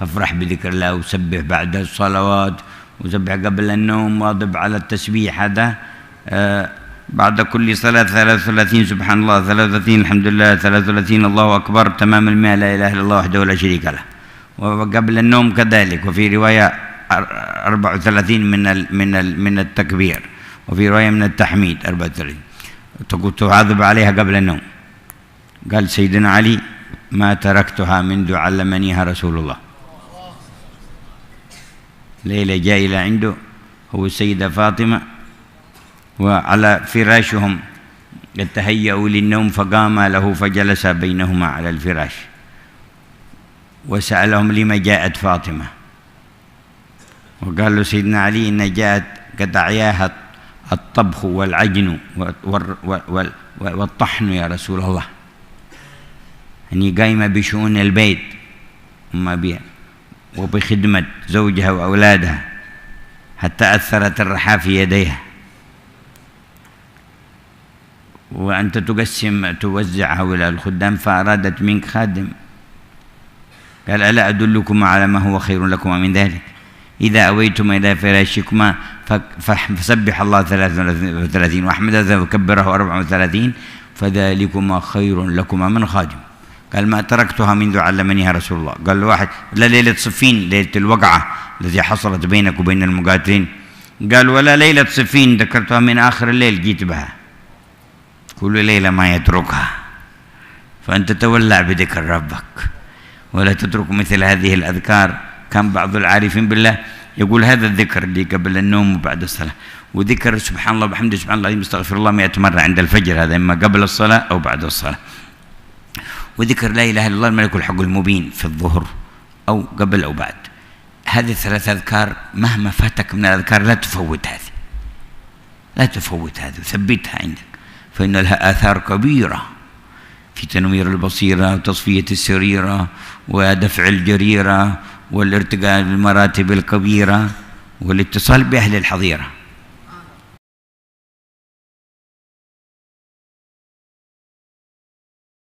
فافرح بذكر الله وسبح بعد الصلوات وسبح قبل النوم واضب على التسبيح هذا آه بعد كل صلاة 33 سبحان الله 33 الحمد لله 33 الله أكبر تمام المئة لا إله إلا الله وحده لا شريك له وقبل النوم كذلك وفي رواية 34 من من من التكبير وفي رواية من التحميد 34 تقول تعاذب عليها قبل النوم قال سيدنا علي ما تركتها منذ علمنيها رسول الله ليلة جاء إلى عنده هو السيدة فاطمة وعلى فراشهم قد تهيأوا للنوم فقام له فجلس بينهما على الفراش وسألهم لما جاءت فاطمة وقال له سيدنا علي إن جاءت قد عياها الطبخ والعجن والطحن يا رسول الله أني يعني قايمة بشؤون البيت وما بها وبخدمة زوجها وأولادها حتى أثرت الرحى في يديها وأنت تقسم توزع هؤلاء الخدام فأرادت منك خادم قال ألا أدلكما على ما هو خير لكما من ذلك إذا أويتما إلى فراشكما فسبح الله ثلاثا وثلاثين وأحمده وكبره أربعا وثلاثين فذلكما خير لكما من خادم قال ما تركتها منذ علمنيها رسول الله قال له واحد لا ليلة صفين ليلة الوقعة التي حصلت بينك وبين المقاتلين قال ولا ليلة صفين ذكرتها من آخر الليل جيت بها كل ليلة ما يتركها فأنت تولع بذكر ربك ولا تترك مثل هذه الأذكار كان بعض العارفين بالله يقول هذا الذكر اللي قبل النوم وبعد الصلاة وذكر سبحان الله وبحمده سبحان الله يستغفر الله مئة مرة عند الفجر هذا إما قبل الصلاة أو بعد الصلاة وذكر لا إله إلا الله الملك الحق المبين في الظهر أو قبل أو بعد هذه الثلاث أذكار مهما فاتك من الأذكار لا تفوت هذه لا تفوت هذه ثبتها عندك فإن لها آثار كبيرة في تنوير البصيرة وتصفية السريرة ودفع الجريرة والارتقاء بالمراتب الكبيرة والاتصال بأهل الحظيرة